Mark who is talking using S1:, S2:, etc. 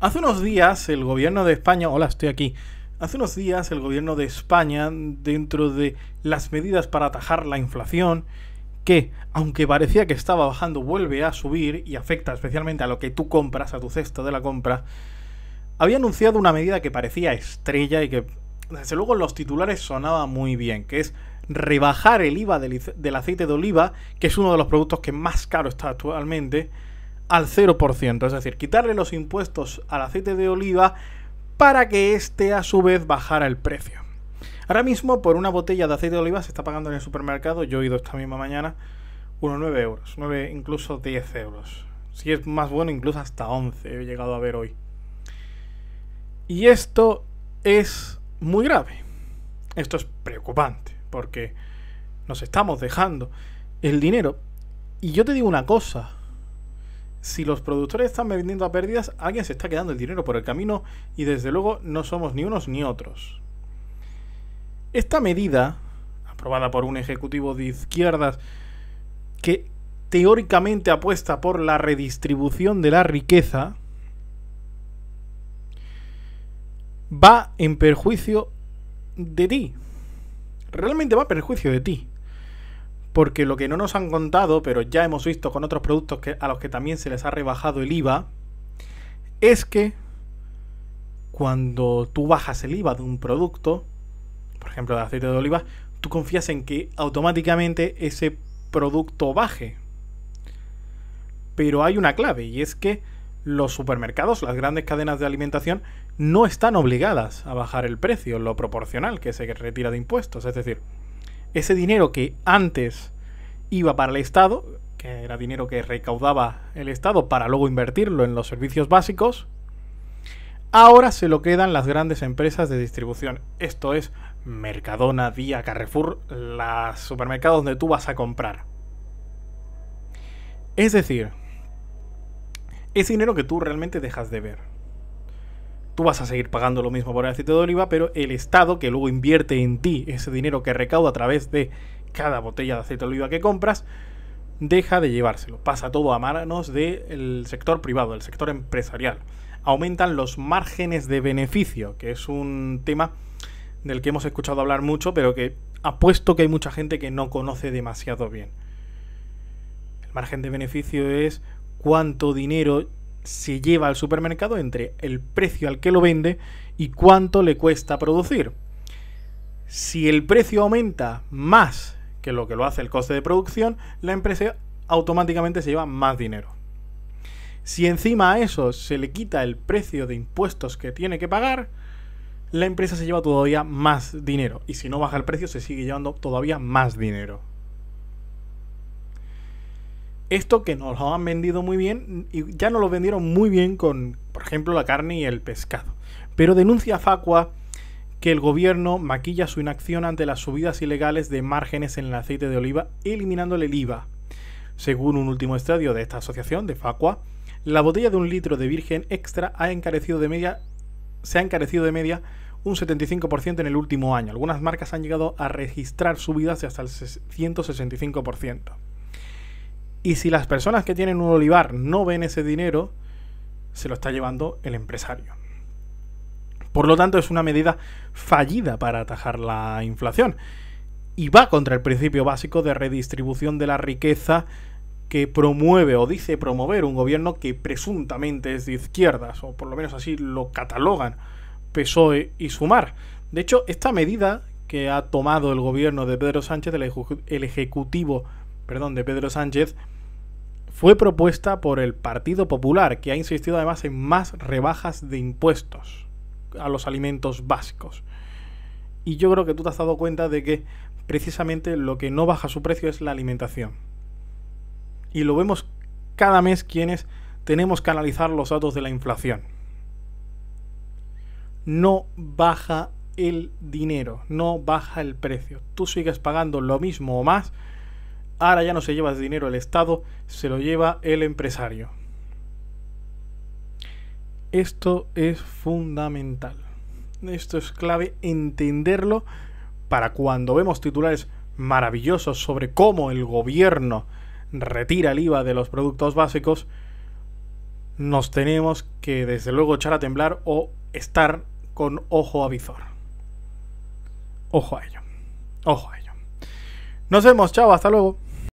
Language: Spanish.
S1: Hace unos días el gobierno de España, hola, estoy aquí. Hace unos días el gobierno de España, dentro de las medidas para atajar la inflación, que aunque parecía que estaba bajando, vuelve a subir y afecta especialmente a lo que tú compras, a tu cesta de la compra, había anunciado una medida que parecía estrella y que desde luego en los titulares sonaba muy bien, que es rebajar el IVA del aceite de oliva, que es uno de los productos que más caro está actualmente, al 0%, es decir, quitarle los impuestos al aceite de oliva para que éste a su vez bajara el precio. Ahora mismo por una botella de aceite de oliva se está pagando en el supermercado, yo he ido esta misma mañana, unos 9 euros, 9 incluso 10 euros. Si es más bueno, incluso hasta 11 he llegado a ver hoy. Y esto es muy grave. Esto es preocupante, porque nos estamos dejando el dinero. Y yo te digo una cosa, si los productores están vendiendo a pérdidas, alguien se está quedando el dinero por el camino y desde luego no somos ni unos ni otros. Esta medida, aprobada por un ejecutivo de izquierdas que teóricamente apuesta por la redistribución de la riqueza, va en perjuicio de ti. Realmente va en perjuicio de ti porque lo que no nos han contado, pero ya hemos visto con otros productos a los que también se les ha rebajado el IVA, es que cuando tú bajas el IVA de un producto, por ejemplo de aceite de oliva, tú confías en que automáticamente ese producto baje. Pero hay una clave y es que los supermercados, las grandes cadenas de alimentación, no están obligadas a bajar el precio, lo proporcional que se retira de impuestos. Es decir, ese dinero que antes iba para el Estado, que era dinero que recaudaba el Estado para luego invertirlo en los servicios básicos, ahora se lo quedan las grandes empresas de distribución. Esto es Mercadona, Día, Carrefour, los supermercados donde tú vas a comprar. Es decir, es dinero que tú realmente dejas de ver tú vas a seguir pagando lo mismo por el aceite de oliva, pero el Estado, que luego invierte en ti ese dinero que recauda a través de cada botella de aceite de oliva que compras, deja de llevárselo. Pasa todo a manos del sector privado, del sector empresarial. Aumentan los márgenes de beneficio, que es un tema del que hemos escuchado hablar mucho, pero que apuesto que hay mucha gente que no conoce demasiado bien. El margen de beneficio es cuánto dinero se lleva al supermercado entre el precio al que lo vende y cuánto le cuesta producir. Si el precio aumenta más que lo que lo hace el coste de producción, la empresa automáticamente se lleva más dinero. Si encima a eso se le quita el precio de impuestos que tiene que pagar, la empresa se lleva todavía más dinero. Y si no baja el precio, se sigue llevando todavía más dinero esto que nos lo han vendido muy bien, y ya no lo vendieron muy bien con, por ejemplo, la carne y el pescado. Pero denuncia Facua que el gobierno maquilla su inacción ante las subidas ilegales de márgenes en el aceite de oliva, eliminándole el IVA. Según un último estudio de esta asociación, de Facua, la botella de un litro de virgen extra ha encarecido de media, se ha encarecido de media un 75% en el último año. Algunas marcas han llegado a registrar subidas de hasta el 165%. Y si las personas que tienen un olivar no ven ese dinero, se lo está llevando el empresario. Por lo tanto, es una medida fallida para atajar la inflación. Y va contra el principio básico de redistribución de la riqueza que promueve o dice promover un gobierno que presuntamente es de izquierdas, o por lo menos así lo catalogan PSOE y Sumar. De hecho, esta medida que ha tomado el gobierno de Pedro Sánchez, el, ejecutivo, perdón, de Pedro Sánchez, fue propuesta por el Partido Popular, que ha insistido además en más rebajas de impuestos a los alimentos básicos. Y yo creo que tú te has dado cuenta de que precisamente lo que no baja su precio es la alimentación. Y lo vemos cada mes quienes tenemos que analizar los datos de la inflación. No baja el dinero, no baja el precio. Tú sigues pagando lo mismo o más Ahora ya no se lleva el dinero el Estado, se lo lleva el empresario. Esto es fundamental. Esto es clave entenderlo para cuando vemos titulares maravillosos sobre cómo el gobierno retira el IVA de los productos básicos, nos tenemos que desde luego echar a temblar o estar con ojo a visor. Ojo a ello. Ojo a ello. Nos vemos, chao, hasta luego.